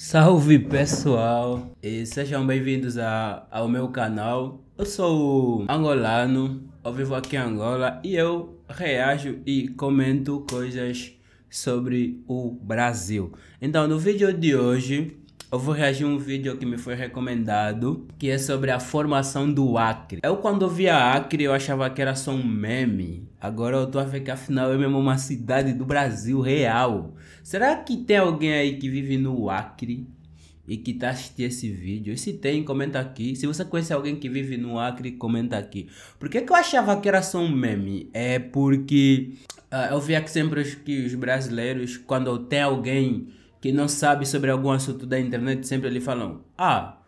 Salve pessoal e sejam bem-vindos ao meu canal. Eu sou angolano, eu vivo aqui em Angola e eu reajo e comento coisas sobre o Brasil. Então, no vídeo de hoje, eu vou reagir a um vídeo que me foi recomendado, que é sobre a formação do Acre. Eu quando via Acre, eu achava que era só um meme. Agora eu tô a ver que afinal é mesmo uma cidade do Brasil real. Será que tem alguém aí que vive no Acre e que está assistindo esse vídeo? E se tem, comenta aqui. Se você conhece alguém que vive no Acre, comenta aqui. Por que, que eu achava que era só um meme? É porque uh, eu via que sempre os, que os brasileiros, quando tem alguém que não sabe sobre algum assunto da internet, sempre eles falam: Ah,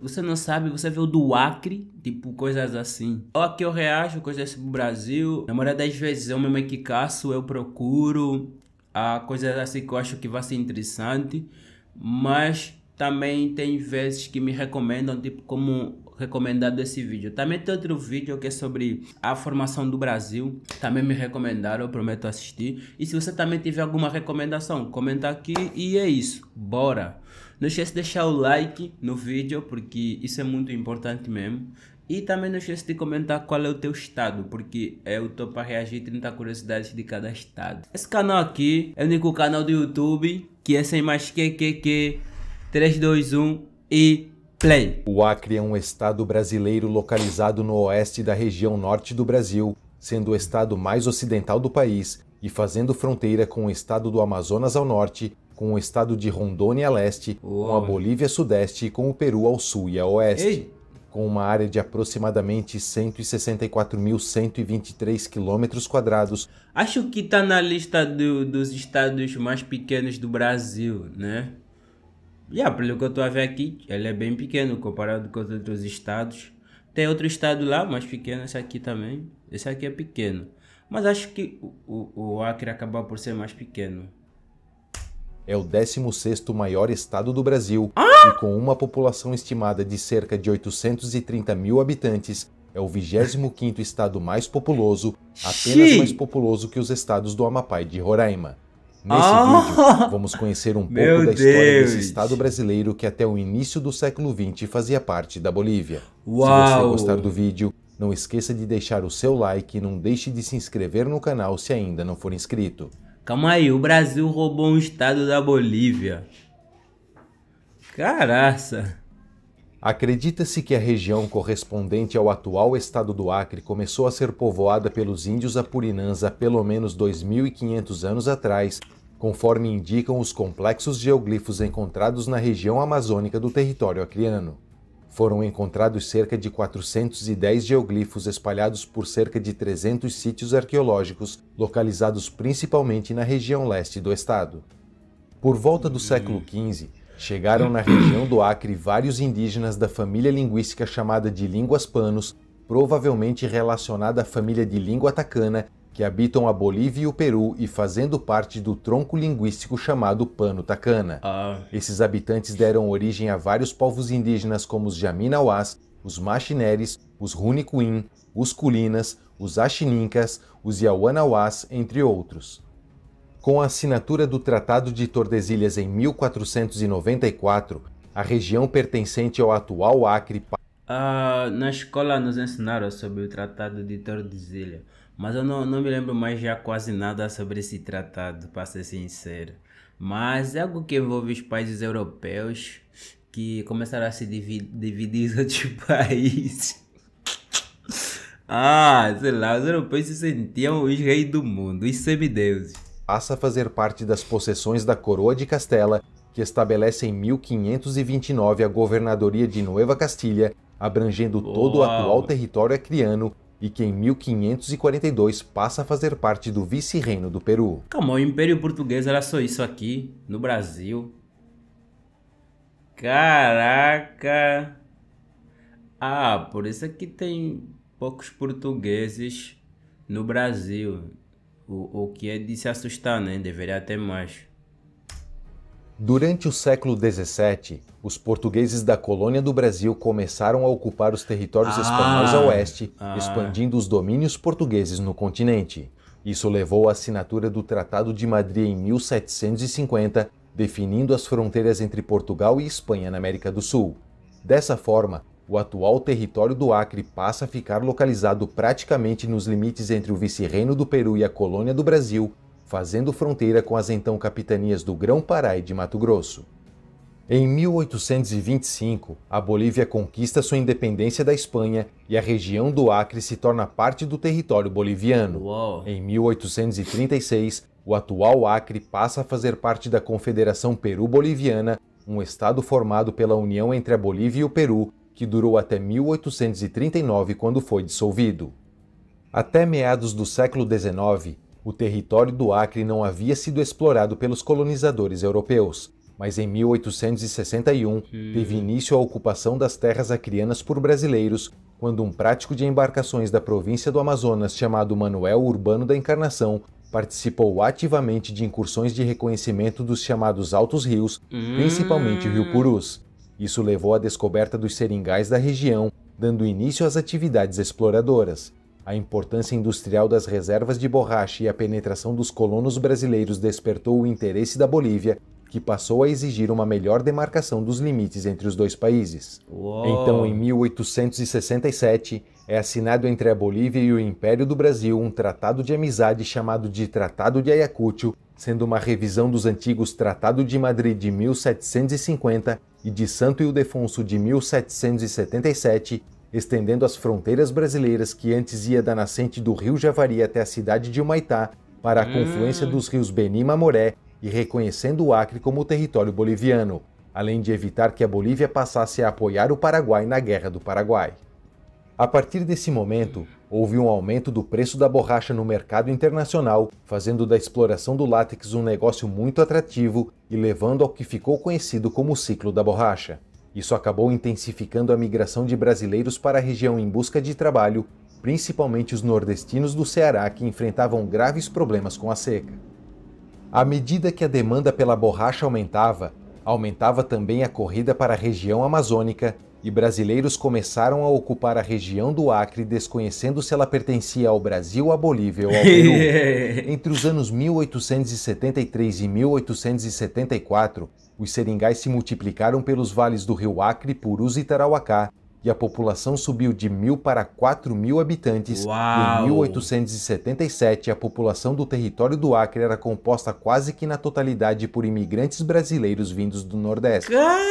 você não sabe, você viu do Acre, tipo coisas assim. Ou aqui eu reajo, coisas assim pro Brasil. Na maioria das vezes eu mesmo é que caço, eu procuro. Há coisas assim que eu acho que vai ser interessante, mas também tem vezes que me recomendam, tipo, como recomendado esse vídeo. Também tem outro vídeo que é sobre a formação do Brasil. Também me recomendaram, eu prometo assistir. E se você também tiver alguma recomendação, comenta aqui e é isso. Bora! Não esquece de deixar o like no vídeo, porque isso é muito importante mesmo. E também não esqueça de comentar qual é o teu estado, porque eu tô para reagir 30 curiosidades de cada estado. Esse canal aqui é o único canal do YouTube que é sem mais que que QQQ 321 e play. O Acre é um estado brasileiro localizado no oeste da região norte do Brasil, sendo o estado mais ocidental do país e fazendo fronteira com o estado do Amazonas ao norte, com o estado de Rondônia a leste, Uou. com a Bolívia a sudeste e com o Peru ao sul e a oeste. Ei com uma área de aproximadamente 164.123 km quadrados. Acho que está na lista do, dos estados mais pequenos do Brasil, né? E Yeah, pelo que eu estou a ver aqui, ele é bem pequeno comparado com os outros estados. Tem outro estado lá, mais pequeno, esse aqui também. Esse aqui é pequeno. Mas acho que o, o, o Acre acaba por ser mais pequeno é o 16º maior estado do Brasil ah! e com uma população estimada de cerca de 830 mil habitantes, é o 25º estado mais populoso, apenas mais populoso que os estados do Amapá e de Roraima. Nesse ah! vídeo, vamos conhecer um pouco da história Deus. desse estado brasileiro que até o início do século XX fazia parte da Bolívia. Uau. Se você gostar do vídeo, não esqueça de deixar o seu like e não deixe de se inscrever no canal se ainda não for inscrito. Calma aí, o Brasil roubou um estado da Bolívia. Caraça! Acredita-se que a região correspondente ao atual estado do Acre começou a ser povoada pelos índios apurinãs há pelo menos 2.500 anos atrás, conforme indicam os complexos geoglifos encontrados na região amazônica do território acreano foram encontrados cerca de 410 geoglifos espalhados por cerca de 300 sítios arqueológicos, localizados principalmente na região leste do estado. Por volta do século XV, chegaram na região do Acre vários indígenas da família linguística chamada de línguas panos, provavelmente relacionada à família de língua tacana que habitam a Bolívia e o Peru e fazendo parte do tronco linguístico chamado Pano-Tacana. Ah. Esses habitantes deram origem a vários povos indígenas como os Jaminauás, os Machineres, os Runicuin, os Culinas, os Axinincas, os Yawanauás, entre outros. Com a assinatura do Tratado de Tordesilhas em 1494, a região pertencente ao atual Acre... Uh, na escola nos ensinaram sobre o Tratado de Tordesilhas mas eu não, não me lembro mais já quase nada sobre esse tratado, para ser sincero. Mas é algo que envolve os países europeus que começaram a se dividir, em os outros países. ah, sei lá, os europeus se sentiam os reis do mundo, os semideuses. Passa a fazer parte das possessões da Coroa de Castela, que estabelece em 1529 a governadoria de Nova Castilha, abrangendo todo o atual território acriano e que em 1542 passa a fazer parte do vice-reino do Peru. Calma, o Império Português era só isso aqui, no Brasil. Caraca! Ah, por isso aqui que tem poucos portugueses no Brasil. O, o que é de se assustar, né? Deveria ter mais. Durante o século XVII, os portugueses da colônia do Brasil começaram a ocupar os territórios ah, espanhóis a oeste, ah. expandindo os domínios portugueses no continente. Isso levou à assinatura do Tratado de Madrid em 1750, definindo as fronteiras entre Portugal e Espanha na América do Sul. Dessa forma, o atual território do Acre passa a ficar localizado praticamente nos limites entre o Vice-Reino do Peru e a colônia do Brasil, fazendo fronteira com as então capitanias do Grão-Pará e de Mato Grosso. Em 1825, a Bolívia conquista sua independência da Espanha e a região do Acre se torna parte do território boliviano. Uou. Em 1836, o atual Acre passa a fazer parte da Confederação Peru-Boliviana, um estado formado pela união entre a Bolívia e o Peru, que durou até 1839, quando foi dissolvido. Até meados do século XIX, o território do Acre não havia sido explorado pelos colonizadores europeus, mas em 1861 hum. teve início a ocupação das terras acrianas por brasileiros, quando um prático de embarcações da província do Amazonas chamado Manuel Urbano da Encarnação participou ativamente de incursões de reconhecimento dos chamados Altos Rios, principalmente o Rio hum. Purus. Isso levou à descoberta dos seringais da região, dando início às atividades exploradoras. A importância industrial das reservas de borracha e a penetração dos colonos brasileiros despertou o interesse da Bolívia, que passou a exigir uma melhor demarcação dos limites entre os dois países. Uou. Então, em 1867, é assinado entre a Bolívia e o Império do Brasil um tratado de amizade chamado de Tratado de Ayacucho, sendo uma revisão dos antigos Tratado de Madrid de 1750 e de Santo Ildefonso de 1777, estendendo as fronteiras brasileiras que antes ia da nascente do rio Javari até a cidade de Humaitá, para a hum. confluência dos rios Beni e Mamoré e reconhecendo o Acre como território boliviano, além de evitar que a Bolívia passasse a apoiar o Paraguai na Guerra do Paraguai. A partir desse momento, houve um aumento do preço da borracha no mercado internacional, fazendo da exploração do látex um negócio muito atrativo e levando ao que ficou conhecido como o ciclo da borracha. Isso acabou intensificando a migração de brasileiros para a região em busca de trabalho, principalmente os nordestinos do Ceará que enfrentavam graves problemas com a seca. À medida que a demanda pela borracha aumentava, aumentava também a corrida para a região amazônica e brasileiros começaram a ocupar a região do Acre, desconhecendo se ela pertencia ao Brasil, à Bolívia ou ao Peru. Entre os anos 1873 e 1874, os seringais se multiplicaram pelos vales do rio Acre, Purus e Tarauacá, e a população subiu de mil para quatro mil habitantes. Uau. em 1877, a população do território do Acre era composta quase que na totalidade por imigrantes brasileiros vindos do Nordeste. Caraca.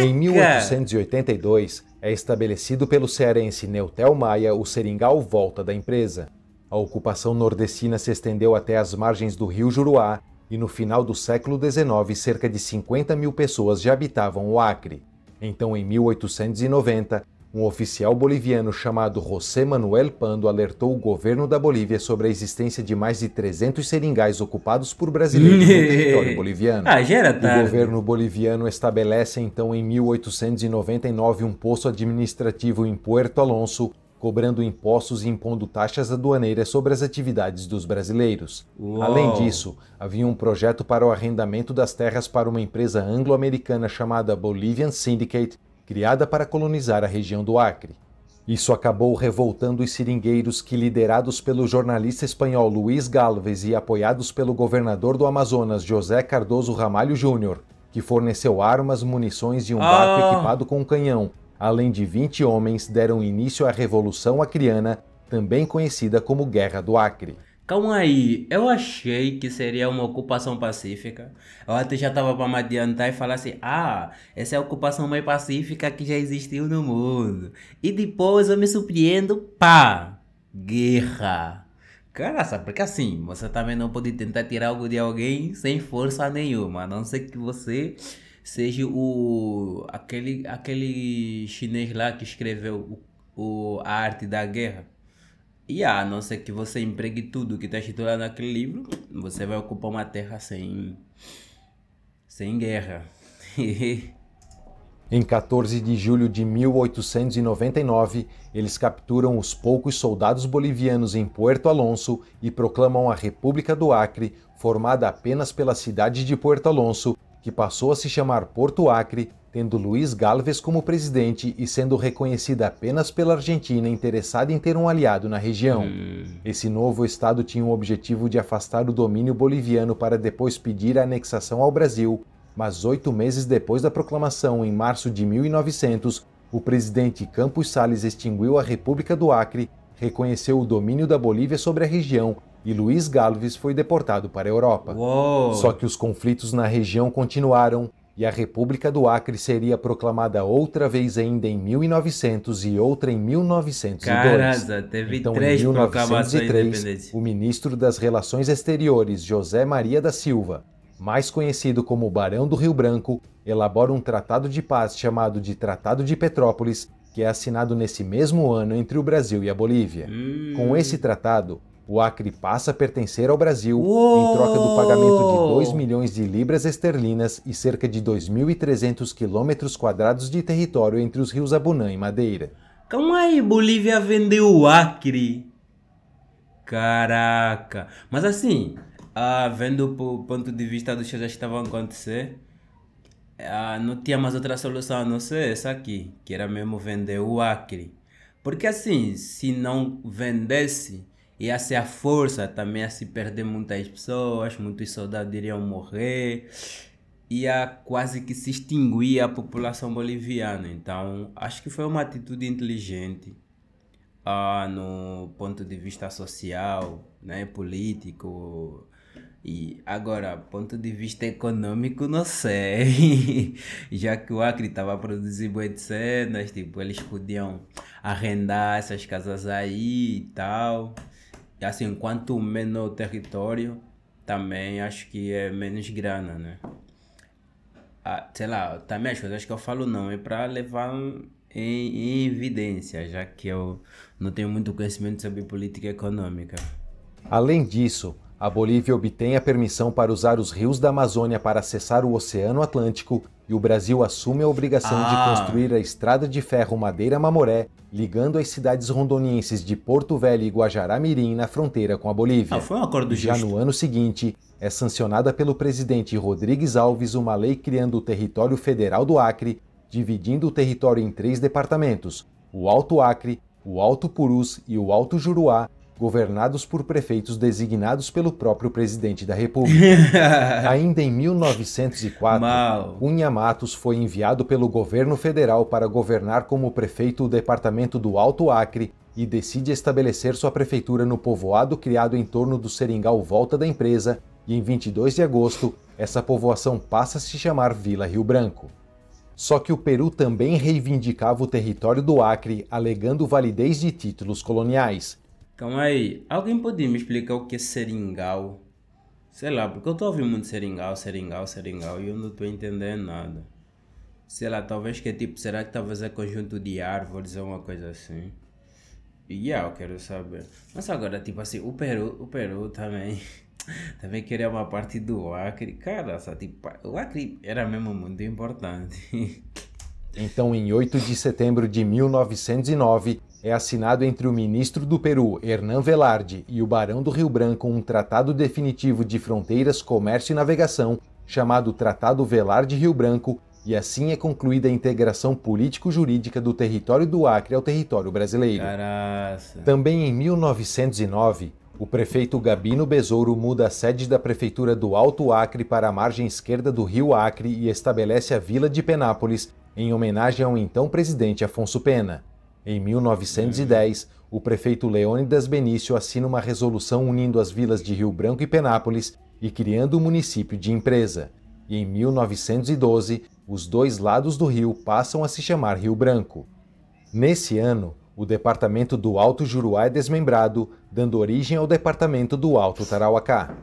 Em 1882, é estabelecido pelo cearense Neutel Maia o seringal Volta da Empresa. A ocupação nordestina se estendeu até as margens do rio Juruá e no final do século XIX cerca de 50 mil pessoas já habitavam o Acre. Então, em 1890, um oficial boliviano chamado José Manuel Pando alertou o governo da Bolívia sobre a existência de mais de 300 seringais ocupados por brasileiros no território boliviano. Ah, já era tarde. O governo boliviano estabelece então em 1899 um posto administrativo em Puerto Alonso, cobrando impostos e impondo taxas aduaneiras sobre as atividades dos brasileiros. Uou. Além disso, havia um projeto para o arrendamento das terras para uma empresa anglo-americana chamada Bolivian Syndicate, criada para colonizar a região do Acre. Isso acabou revoltando os seringueiros que, liderados pelo jornalista espanhol Luiz Galvez e apoiados pelo governador do Amazonas José Cardoso Ramalho Júnior, que forneceu armas, munições e um ah. barco equipado com um canhão, além de 20 homens, deram início à Revolução Acriana, também conhecida como Guerra do Acre. Calma aí, eu achei que seria uma ocupação pacífica. Eu até já tava para me adiantar e falar assim: ah, essa é a ocupação mais pacífica que já existiu no mundo. E depois eu me surpreendo, pá, guerra. Caraca, porque assim, você também não pode tentar tirar algo de alguém sem força nenhuma, a não ser que você seja o aquele aquele chinês lá que escreveu o, o a arte da guerra e a não ser que você empregue tudo que está escrito lá naquele livro você vai ocupar uma terra sem sem guerra Em 14 de julho de 1899, eles capturam os poucos soldados bolivianos em Puerto Alonso e proclamam a República do Acre, formada apenas pela cidade de Puerto Alonso, que passou a se chamar Porto Acre, tendo Luiz Galvez como presidente e sendo reconhecida apenas pela Argentina interessada em ter um aliado na região. Hum. Esse novo estado tinha o objetivo de afastar o domínio boliviano para depois pedir a anexação ao Brasil, mas oito meses depois da proclamação, em março de 1900, o presidente Campos Salles extinguiu a República do Acre, reconheceu o domínio da Bolívia sobre a região e Luiz Galvez foi deportado para a Europa. Uou. Só que os conflitos na região continuaram e a República do Acre seria proclamada outra vez ainda em 1900 e outra em 1902. Caraca, teve então, três em 1903, o ministro das Relações Exteriores, José Maria da Silva, mais conhecido como Barão do Rio Branco, elabora um tratado de paz chamado de Tratado de Petrópolis, que é assinado nesse mesmo ano entre o Brasil e a Bolívia. Hum. Com esse tratado, o Acre passa a pertencer ao Brasil Uou! em troca do pagamento de 2 milhões de libras esterlinas e cerca de 2.300 quilômetros quadrados de território entre os rios Abunã e Madeira. Calma aí, Bolívia vendeu o Acre. Caraca. Mas assim, ah, vendo o ponto de vista dos que já estavam acontecendo, acontecer, ah, não tinha mais outra solução a não ser essa aqui, que era mesmo vender o Acre. Porque assim, se não vendesse e ser a força também a se perder muitas pessoas, muitos soldados iriam morrer. Ia quase que se extinguir a população boliviana. Então, acho que foi uma atitude inteligente ah, no ponto de vista social, né, político, e agora, ponto de vista econômico, não sei. Já que o Acre estava produzindo boas cenas, tipo, eles podiam arrendar essas casas aí e tal. E assim, quanto menor o território, também acho que é menos grana, né? Ah, sei lá, também as coisas que eu falo não, é para levar em, em evidência, já que eu não tenho muito conhecimento sobre política econômica. Além disso, a Bolívia obtém a permissão para usar os rios da Amazônia para acessar o Oceano Atlântico e o Brasil assume a obrigação ah. de construir a estrada de ferro Madeira-Mamoré, ligando as cidades rondonienses de Porto Velho e Guajará-Mirim na fronteira com a Bolívia. Ah, foi um acordo Já justo. no ano seguinte, é sancionada pelo presidente Rodrigues Alves uma lei criando o território federal do Acre, dividindo o território em três departamentos: o Alto Acre, o Alto Purus e o Alto Juruá, governados por prefeitos designados pelo próprio presidente da República. Ainda em 1904, Mal. Cunha Matos foi enviado pelo governo federal para governar como prefeito o departamento do Alto Acre e decide estabelecer sua prefeitura no povoado criado em torno do seringal Volta da Empresa, e em 22 de agosto, essa povoação passa a se chamar Vila Rio Branco. Só que o Peru também reivindicava o território do Acre, alegando validez de títulos coloniais, Calma aí, alguém pode me explicar o que é seringal? Sei lá, porque eu estou ouvindo muito seringal, seringal, seringal e eu não estou entendendo nada. Sei lá, talvez que é tipo, será que talvez é conjunto de árvores ou uma coisa assim? E yeah, eu quero saber. Mas agora, tipo assim, o Peru, o Peru também. Também queria uma parte do Acre. Cara, só, tipo, o Acre era mesmo muito importante. Então, em 8 de setembro de 1909, é assinado entre o ministro do Peru, Hernán Velarde, e o barão do Rio Branco um tratado definitivo de fronteiras, comércio e navegação, chamado Tratado Velarde-Rio Branco, e assim é concluída a integração político-jurídica do território do Acre ao território brasileiro. Caraca. Também em 1909, o prefeito Gabino Besouro muda a sede da prefeitura do Alto Acre para a margem esquerda do rio Acre e estabelece a Vila de Penápolis, em homenagem ao então presidente Afonso Pena. Em 1910, o prefeito Leônidas Benício assina uma resolução unindo as vilas de Rio Branco e Penápolis e criando o município de empresa. E em 1912, os dois lados do rio passam a se chamar Rio Branco. Nesse ano, o departamento do Alto Juruá é desmembrado, dando origem ao departamento do Alto Tarauacá.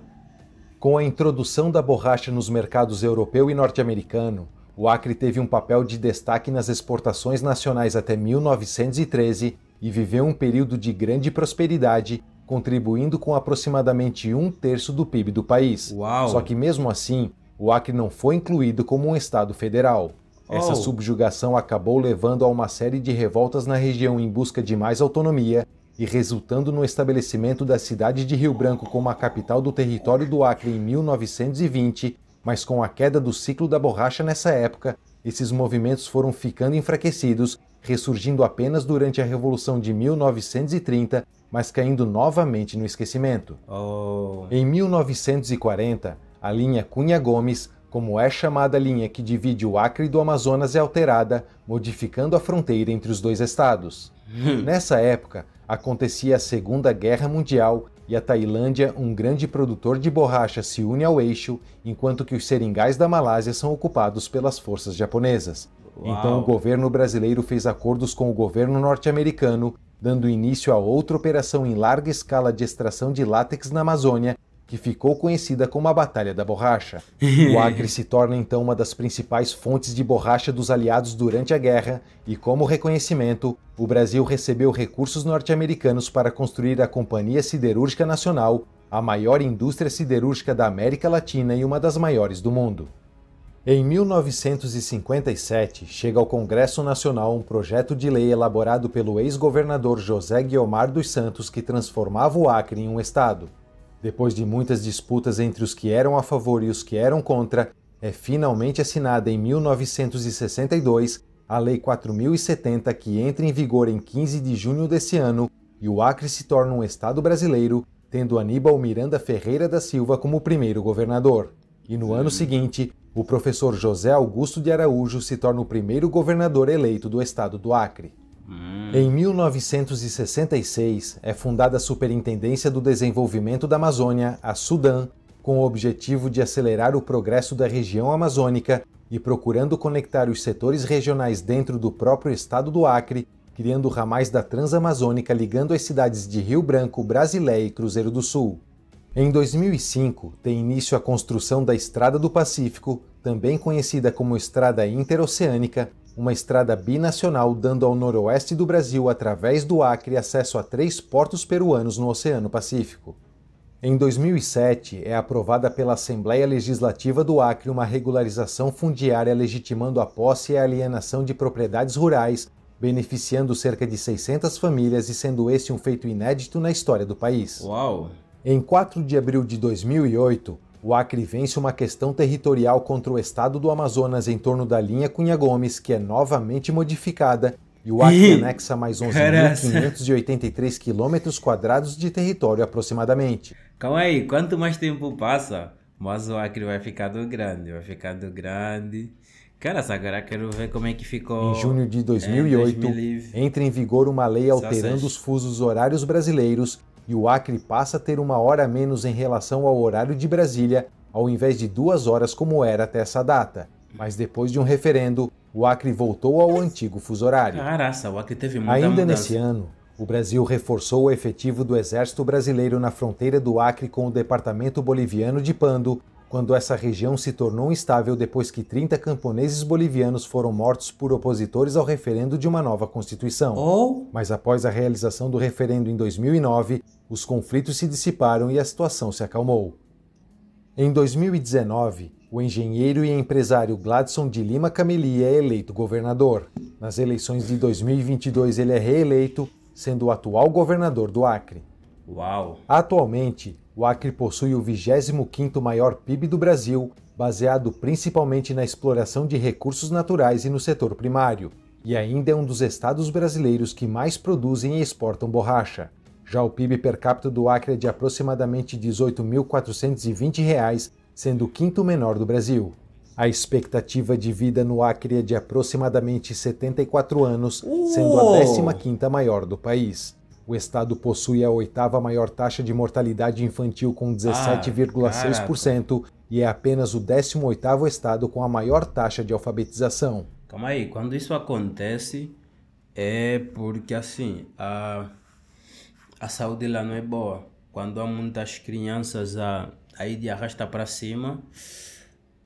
Com a introdução da borracha nos mercados europeu e norte-americano, o Acre teve um papel de destaque nas exportações nacionais até 1913 e viveu um período de grande prosperidade, contribuindo com aproximadamente um terço do PIB do país. Uau. Só que mesmo assim, o Acre não foi incluído como um estado federal. Oh. Essa subjugação acabou levando a uma série de revoltas na região em busca de mais autonomia e resultando no estabelecimento da cidade de Rio Branco como a capital do território do Acre em 1920 mas com a queda do ciclo da borracha nessa época, esses movimentos foram ficando enfraquecidos, ressurgindo apenas durante a Revolução de 1930, mas caindo novamente no esquecimento. Oh. Em 1940, a linha Cunha Gomes, como é chamada a linha que divide o Acre do Amazonas, é alterada, modificando a fronteira entre os dois estados. Nessa época, acontecia a Segunda Guerra Mundial e a Tailândia, um grande produtor de borracha, se une ao eixo, enquanto que os seringais da Malásia são ocupados pelas forças japonesas. Uau. Então, o governo brasileiro fez acordos com o governo norte-americano, dando início a outra operação em larga escala de extração de látex na Amazônia, que ficou conhecida como a Batalha da Borracha. O Acre se torna então uma das principais fontes de borracha dos aliados durante a guerra, e como reconhecimento, o Brasil recebeu recursos norte-americanos para construir a Companhia Siderúrgica Nacional, a maior indústria siderúrgica da América Latina e uma das maiores do mundo. Em 1957, chega ao Congresso Nacional um projeto de lei elaborado pelo ex-governador José Guiomar dos Santos que transformava o Acre em um estado. Depois de muitas disputas entre os que eram a favor e os que eram contra, é finalmente assinada em 1962 a Lei 4070, que entra em vigor em 15 de junho desse ano, e o Acre se torna um estado brasileiro, tendo Aníbal Miranda Ferreira da Silva como primeiro governador. E no ano seguinte, o professor José Augusto de Araújo se torna o primeiro governador eleito do estado do Acre. Hum. Em 1966, é fundada a Superintendência do Desenvolvimento da Amazônia, a SUDAM, com o objetivo de acelerar o progresso da região amazônica e procurando conectar os setores regionais dentro do próprio estado do Acre, criando ramais da Transamazônica ligando as cidades de Rio Branco, Brasileia e Cruzeiro do Sul. Em 2005, tem início a construção da Estrada do Pacífico, também conhecida como Estrada Interoceânica, uma estrada binacional dando ao noroeste do Brasil, através do Acre, acesso a três portos peruanos no Oceano Pacífico. Em 2007, é aprovada pela Assembleia Legislativa do Acre uma regularização fundiária legitimando a posse e a alienação de propriedades rurais, beneficiando cerca de 600 famílias e sendo esse um feito inédito na história do país. Uau! Em 4 de abril de 2008, o Acre vence uma questão territorial contra o estado do Amazonas em torno da linha Cunha Gomes, que é novamente modificada, e o Acre anexa mais 11.583 quilômetros quadrados de território aproximadamente. Calma aí, quanto mais tempo passa, mais o Acre vai ficando grande, vai ficando grande. Cara, agora quero ver como é que ficou. Em junho de 2008, é, entra em vigor uma lei alterando os fusos horários brasileiros e o Acre passa a ter uma hora a menos em relação ao horário de Brasília, ao invés de duas horas como era até essa data. Mas depois de um referendo, o Acre voltou ao antigo fuso horário. Caraca, o Acre teve muita Ainda mudança. nesse ano, o Brasil reforçou o efetivo do Exército Brasileiro na fronteira do Acre com o Departamento Boliviano de Pando quando essa região se tornou instável depois que 30 camponeses bolivianos foram mortos por opositores ao referendo de uma nova constituição. Oh. Mas após a realização do referendo em 2009, os conflitos se dissiparam e a situação se acalmou. Em 2019, o engenheiro e empresário Gladson de Lima Cameli é eleito governador. Nas eleições de 2022, ele é reeleito, sendo o atual governador do Acre. Uau! Atualmente, o Acre possui o 25º maior PIB do Brasil, baseado principalmente na exploração de recursos naturais e no setor primário, e ainda é um dos estados brasileiros que mais produzem e exportam borracha. Já o PIB per capita do Acre é de aproximadamente R$ 18.420, sendo o quinto menor do Brasil. A expectativa de vida no Acre é de aproximadamente 74 anos, sendo a 15ª maior do país o estado possui a oitava maior taxa de mortalidade infantil com 17,6% ah, e é apenas o 18º estado com a maior taxa de alfabetização. Calma aí, quando isso acontece é porque assim, a a saúde lá não é boa. Quando há muitas crianças a aí de arrasta para cima,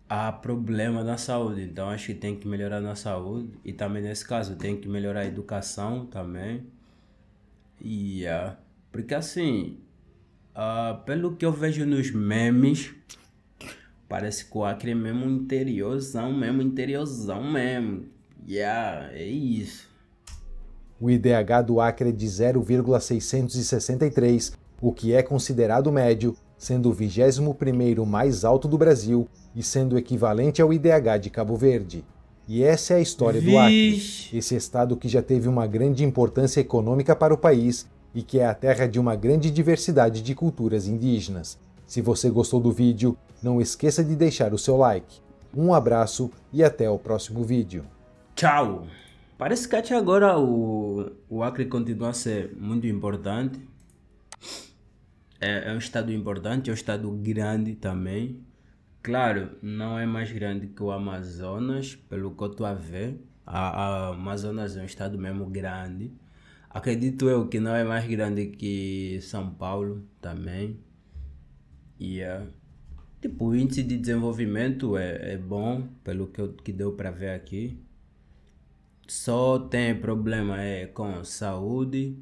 há problema na saúde. Então acho que tem que melhorar na saúde e também nesse caso tem que melhorar a educação também Yeah. Porque assim, uh, pelo que eu vejo nos memes, parece que o Acre é mesmo interiorzão, mesmo interiorzão mesmo. Yeah, é isso. O IDH do Acre é de 0,663, o que é considerado médio, sendo o 21 mais alto do Brasil e sendo equivalente ao IDH de Cabo Verde. E essa é a história Vixe. do Acre, esse estado que já teve uma grande importância econômica para o país e que é a terra de uma grande diversidade de culturas indígenas. Se você gostou do vídeo, não esqueça de deixar o seu like. Um abraço e até o próximo vídeo. Tchau! Parece que até agora o, o Acre continua a ser muito importante. É, é um estado importante, é um estado grande também. Claro, não é mais grande que o Amazonas, pelo que eu estou a ver. A, a Amazonas é um estado mesmo grande. Acredito eu que não é mais grande que São Paulo também. E yeah. É, tipo, o índice de desenvolvimento é, é bom, pelo que, eu, que deu para ver aqui. Só tem problema é com saúde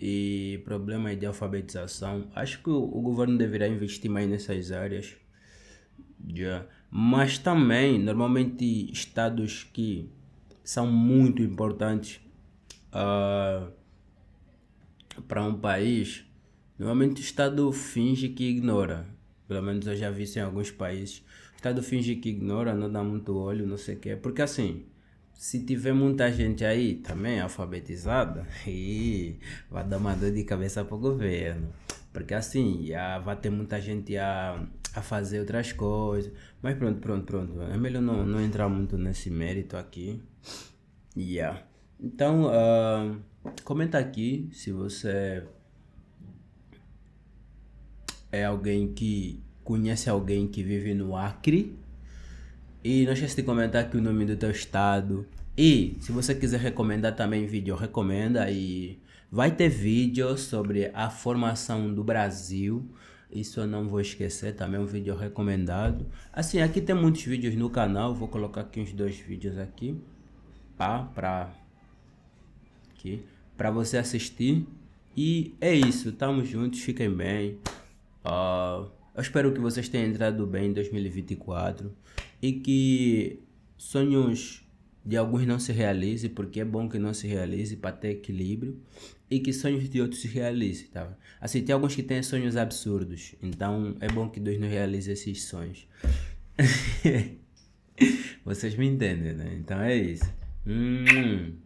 e problemas é de alfabetização. Acho que o, o governo deverá investir mais nessas áreas. Yeah. Mas também, normalmente, estados que são muito importantes uh, para um país, normalmente o Estado finge que ignora. Pelo menos eu já vi isso em alguns países. O Estado finge que ignora, não dá muito olho, não sei o quê. Porque assim, se tiver muita gente aí também alfabetizada, vai dar uma dor de cabeça para o governo. Porque assim, já vai ter muita gente a a fazer outras coisas. Mas pronto, pronto, pronto. É melhor não, não entrar muito nesse mérito aqui. Yeah. Então, uh, comenta aqui se você é alguém que conhece alguém que vive no Acre. E não esqueça de comentar aqui o nome do teu estado. E se você quiser recomendar também vídeo, recomenda. E vai ter vídeo sobre a formação do Brasil isso eu não vou esquecer, também é um vídeo recomendado. Assim, aqui tem muitos vídeos no canal, vou colocar aqui uns dois vídeos aqui, pá, pra, aqui, pra você assistir. E é isso, tamo juntos, fiquem bem. Uh, eu espero que vocês tenham entrado bem em 2024 e que sonhos de alguns não se realize, porque é bom que não se realize para ter equilíbrio e que sonhos de outros se realizem, tá? Assim, tem alguns que têm sonhos absurdos, então é bom que Deus não realize esses sonhos. Vocês me entendem, né? Então é isso. Hum.